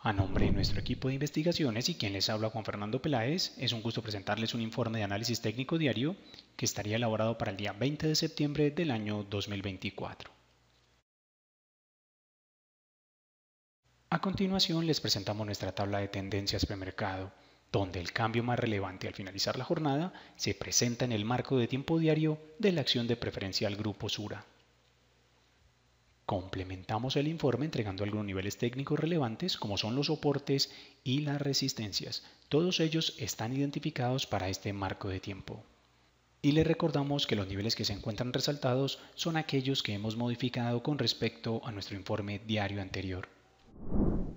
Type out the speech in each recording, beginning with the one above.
A nombre de nuestro equipo de investigaciones y quien les habla Juan Fernando Peláez, es un gusto presentarles un informe de análisis técnico diario que estaría elaborado para el día 20 de septiembre del año 2024. A continuación les presentamos nuestra tabla de tendencias premercado, donde el cambio más relevante al finalizar la jornada se presenta en el marco de tiempo diario de la acción de preferencia preferencial Grupo Sura. Complementamos el informe entregando algunos niveles técnicos relevantes como son los soportes y las resistencias. Todos ellos están identificados para este marco de tiempo. Y le recordamos que los niveles que se encuentran resaltados son aquellos que hemos modificado con respecto a nuestro informe diario anterior.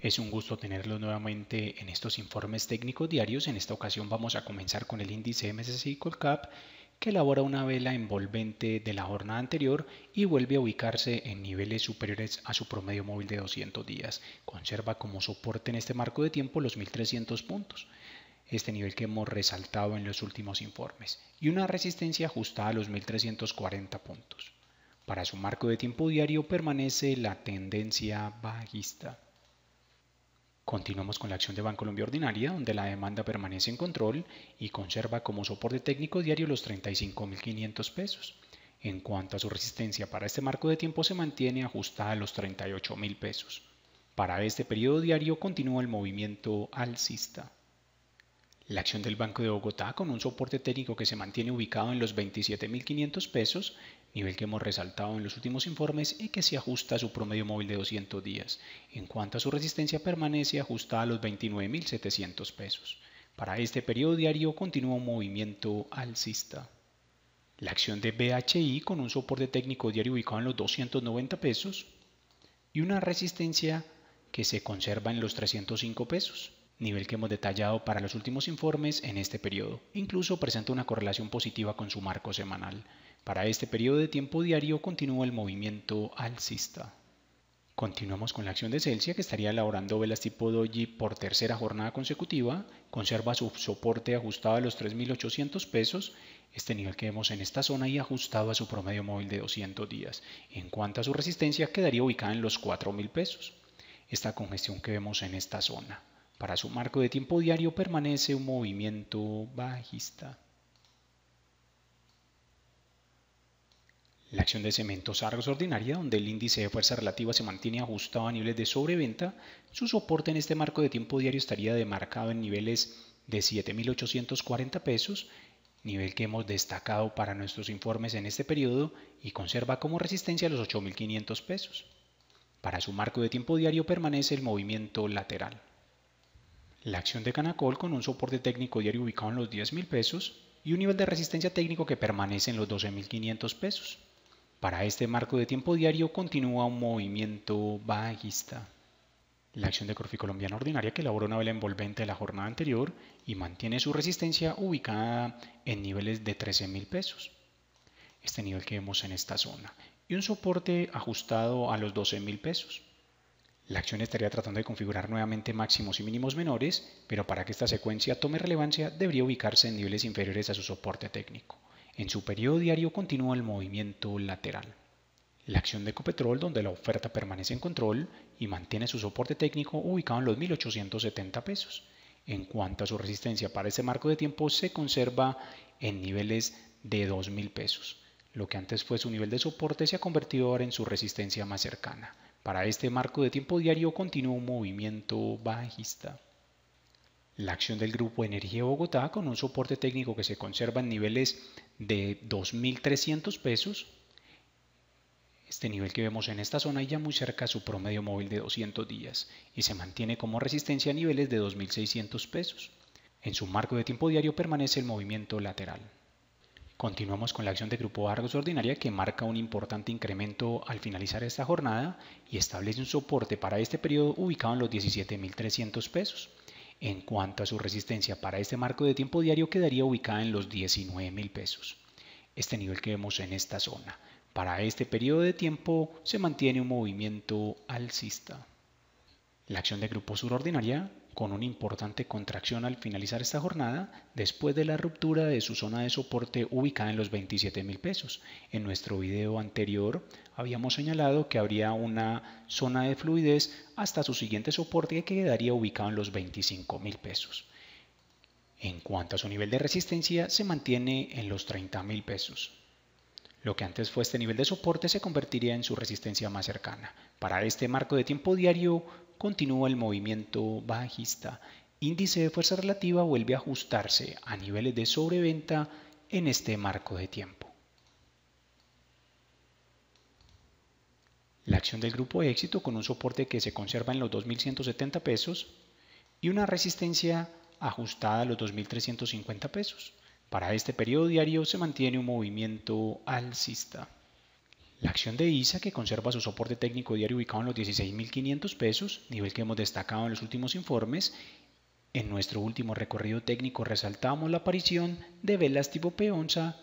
Es un gusto tenerlo nuevamente en estos informes técnicos diarios. En esta ocasión vamos a comenzar con el índice MSCI Cap que elabora una vela envolvente de la jornada anterior y vuelve a ubicarse en niveles superiores a su promedio móvil de 200 días. Conserva como soporte en este marco de tiempo los 1300 puntos, este nivel que hemos resaltado en los últimos informes, y una resistencia ajustada a los 1340 puntos. Para su marco de tiempo diario permanece la tendencia bajista. Continuamos con la acción de Bancolombia Ordinaria, donde la demanda permanece en control y conserva como soporte técnico diario los 35.500 pesos. En cuanto a su resistencia para este marco de tiempo se mantiene ajustada a los 38.000 pesos. Para este periodo diario continúa el movimiento alcista. La acción del Banco de Bogotá con un soporte técnico que se mantiene ubicado en los 27.500 pesos nivel que hemos resaltado en los últimos informes y que se ajusta a su promedio móvil de 200 días. En cuanto a su resistencia permanece ajustada a los 29.700 pesos. Para este periodo diario continúa un movimiento alcista. La acción de BHI con un soporte técnico diario ubicado en los 290 pesos y una resistencia que se conserva en los 305 pesos nivel que hemos detallado para los últimos informes en este periodo. Incluso presenta una correlación positiva con su marco semanal. Para este periodo de tiempo diario continúa el movimiento alcista. Continuamos con la acción de Celsius que estaría elaborando velas tipo doji por tercera jornada consecutiva. Conserva su soporte ajustado a los 3.800 pesos, este nivel que vemos en esta zona y ajustado a su promedio móvil de 200 días. En cuanto a su resistencia quedaría ubicada en los 4.000 pesos. Esta congestión que vemos en esta zona. Para su marco de tiempo diario permanece un movimiento bajista. La acción de cementos Argos ordinaria, donde el índice de fuerza relativa se mantiene ajustado a niveles de sobreventa, su soporte en este marco de tiempo diario estaría demarcado en niveles de 7.840 pesos, nivel que hemos destacado para nuestros informes en este periodo y conserva como resistencia los 8.500 pesos. Para su marco de tiempo diario permanece el movimiento lateral. La acción de Canacol con un soporte técnico diario ubicado en los 10.000 pesos y un nivel de resistencia técnico que permanece en los 12.500 pesos. Para este marco de tiempo diario continúa un movimiento bajista. La acción de Corfi Colombiana Ordinaria que elaboró una vela envolvente la jornada anterior y mantiene su resistencia ubicada en niveles de 13.000 mil pesos. Este nivel que vemos en esta zona. Y un soporte ajustado a los 12 mil pesos. La acción estaría tratando de configurar nuevamente máximos y mínimos menores, pero para que esta secuencia tome relevancia debería ubicarse en niveles inferiores a su soporte técnico. En su periodo diario continúa el movimiento lateral. La acción de Ecopetrol, donde la oferta permanece en control y mantiene su soporte técnico ubicado en los 1.870 pesos. En cuanto a su resistencia para este marco de tiempo, se conserva en niveles de 2.000 pesos. Lo que antes fue su nivel de soporte se ha convertido ahora en su resistencia más cercana. Para este marco de tiempo diario continúa un movimiento bajista la acción del Grupo Energía Bogotá con un soporte técnico que se conserva en niveles de 2.300 pesos. Este nivel que vemos en esta zona y ya muy cerca a su promedio móvil de 200 días y se mantiene como resistencia a niveles de 2.600 pesos. En su marco de tiempo diario permanece el movimiento lateral. Continuamos con la acción del Grupo Argos Ordinaria que marca un importante incremento al finalizar esta jornada y establece un soporte para este periodo ubicado en los 17.300 pesos en cuanto a su resistencia para este marco de tiempo diario quedaría ubicada en los 19 mil pesos. Este nivel que vemos en esta zona. Para este periodo de tiempo se mantiene un movimiento alcista. La acción de grupo surordinaria con una importante contracción al finalizar esta jornada después de la ruptura de su zona de soporte ubicada en los 27 mil pesos. En nuestro video anterior habíamos señalado que habría una zona de fluidez hasta su siguiente soporte que quedaría ubicado en los 25 mil pesos. En cuanto a su nivel de resistencia, se mantiene en los 30 mil pesos. Lo que antes fue este nivel de soporte se convertiría en su resistencia más cercana. Para este marco de tiempo diario continúa el movimiento bajista. Índice de fuerza relativa vuelve a ajustarse a niveles de sobreventa en este marco de tiempo. La acción del grupo de éxito con un soporte que se conserva en los 2.170 pesos y una resistencia ajustada a los 2.350 pesos. Para este periodo diario se mantiene un movimiento alcista. La acción de ISA, que conserva su soporte técnico diario ubicado en los 16.500 pesos, nivel que hemos destacado en los últimos informes, en nuestro último recorrido técnico resaltamos la aparición de velas tipo p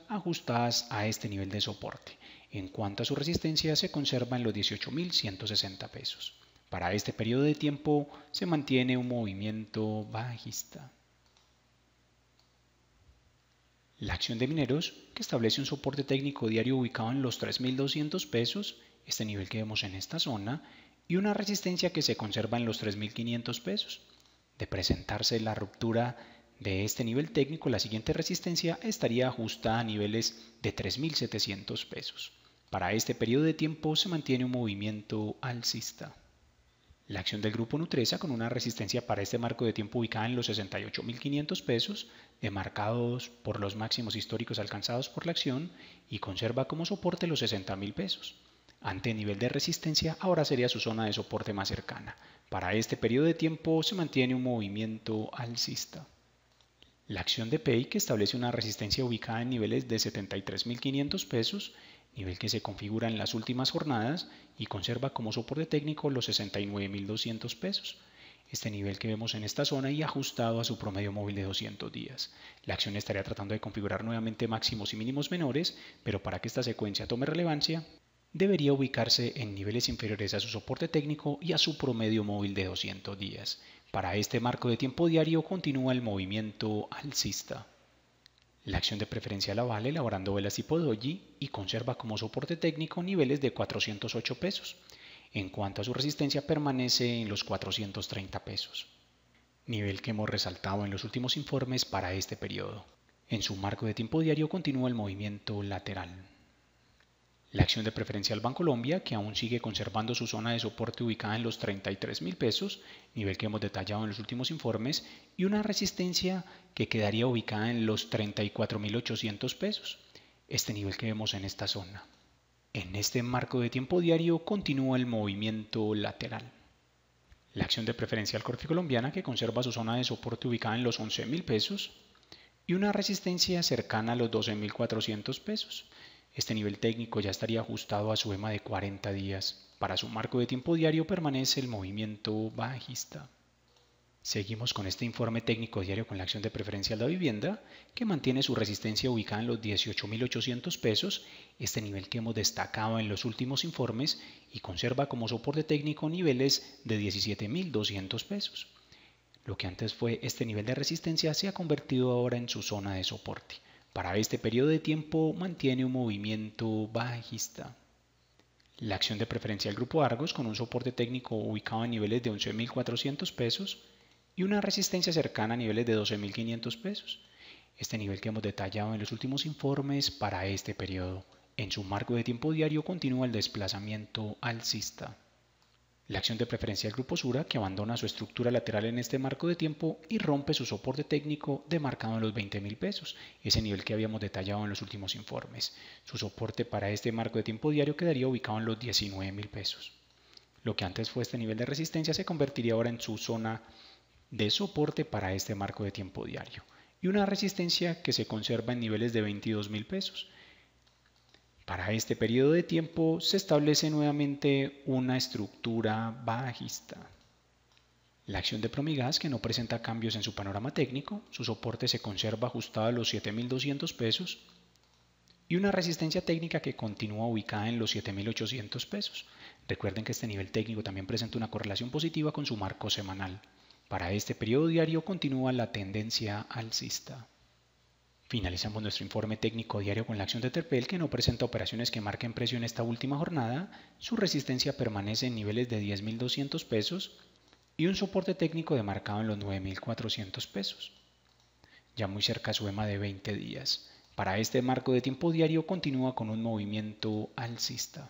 ajustadas a este nivel de soporte. En cuanto a su resistencia, se conserva en los 18.160 pesos. Para este periodo de tiempo se mantiene un movimiento bajista. La acción de mineros, que establece un soporte técnico diario ubicado en los 3.200 pesos, este nivel que vemos en esta zona, y una resistencia que se conserva en los 3.500 pesos. De presentarse la ruptura de este nivel técnico, la siguiente resistencia estaría ajustada a niveles de 3.700 pesos. Para este periodo de tiempo se mantiene un movimiento alcista. La acción del grupo Nutresa con una resistencia para este marco de tiempo ubicada en los 68.500 pesos, demarcados por los máximos históricos alcanzados por la acción y conserva como soporte los 60.000 pesos. Ante nivel de resistencia ahora sería su zona de soporte más cercana. Para este periodo de tiempo se mantiene un movimiento alcista. La acción de PEI que establece una resistencia ubicada en niveles de 73.500 pesos nivel que se configura en las últimas jornadas y conserva como soporte técnico los 69.200 pesos. Este nivel que vemos en esta zona y ajustado a su promedio móvil de 200 días. La acción estaría tratando de configurar nuevamente máximos y mínimos menores, pero para que esta secuencia tome relevancia, debería ubicarse en niveles inferiores a su soporte técnico y a su promedio móvil de 200 días. Para este marco de tiempo diario continúa el movimiento alcista. La acción de preferencia la vale elaborando velas tipo doji y conserva como soporte técnico niveles de 408 pesos. En cuanto a su resistencia permanece en los 430 pesos, nivel que hemos resaltado en los últimos informes para este periodo. En su marco de tiempo diario continúa el movimiento lateral la acción de preferencial Bancolombia, que aún sigue conservando su zona de soporte ubicada en los 33 mil pesos, nivel que hemos detallado en los últimos informes, y una resistencia que quedaría ubicada en los 34 mil 800 pesos, este nivel que vemos en esta zona. En este marco de tiempo diario continúa el movimiento lateral. La acción de preferencial corte colombiana que conserva su zona de soporte ubicada en los 11 mil pesos y una resistencia cercana a los 12,400 pesos, este nivel técnico ya estaría ajustado a su EMA de 40 días. Para su marco de tiempo diario permanece el movimiento bajista. Seguimos con este informe técnico diario con la acción de preferencia de la vivienda, que mantiene su resistencia ubicada en los 18.800 pesos, este nivel que hemos destacado en los últimos informes, y conserva como soporte técnico niveles de 17.200 pesos. Lo que antes fue este nivel de resistencia se ha convertido ahora en su zona de soporte. Para este periodo de tiempo mantiene un movimiento bajista. La acción de preferencia del grupo Argos con un soporte técnico ubicado a niveles de 11.400 pesos y una resistencia cercana a niveles de 12.500 pesos. Este nivel que hemos detallado en los últimos informes para este periodo. En su marco de tiempo diario continúa el desplazamiento alcista. La acción de preferencia del grupo Sura, que abandona su estructura lateral en este marco de tiempo y rompe su soporte técnico demarcado en los 20 mil pesos, ese nivel que habíamos detallado en los últimos informes. Su soporte para este marco de tiempo diario quedaría ubicado en los 19 mil pesos. Lo que antes fue este nivel de resistencia se convertiría ahora en su zona de soporte para este marco de tiempo diario y una resistencia que se conserva en niveles de 22 mil pesos. Para este periodo de tiempo se establece nuevamente una estructura bajista. La acción de Promigas, que no presenta cambios en su panorama técnico, su soporte se conserva ajustado a los 7.200 pesos y una resistencia técnica que continúa ubicada en los 7.800 pesos. Recuerden que este nivel técnico también presenta una correlación positiva con su marco semanal. Para este periodo diario continúa la tendencia alcista. Finalizamos nuestro informe técnico diario con la acción de Terpel que no presenta operaciones que marquen presión esta última jornada, su resistencia permanece en niveles de 10.200 pesos y un soporte técnico demarcado en los 9.400 pesos, ya muy cerca suEMA su EMA de 20 días. Para este marco de tiempo diario continúa con un movimiento alcista.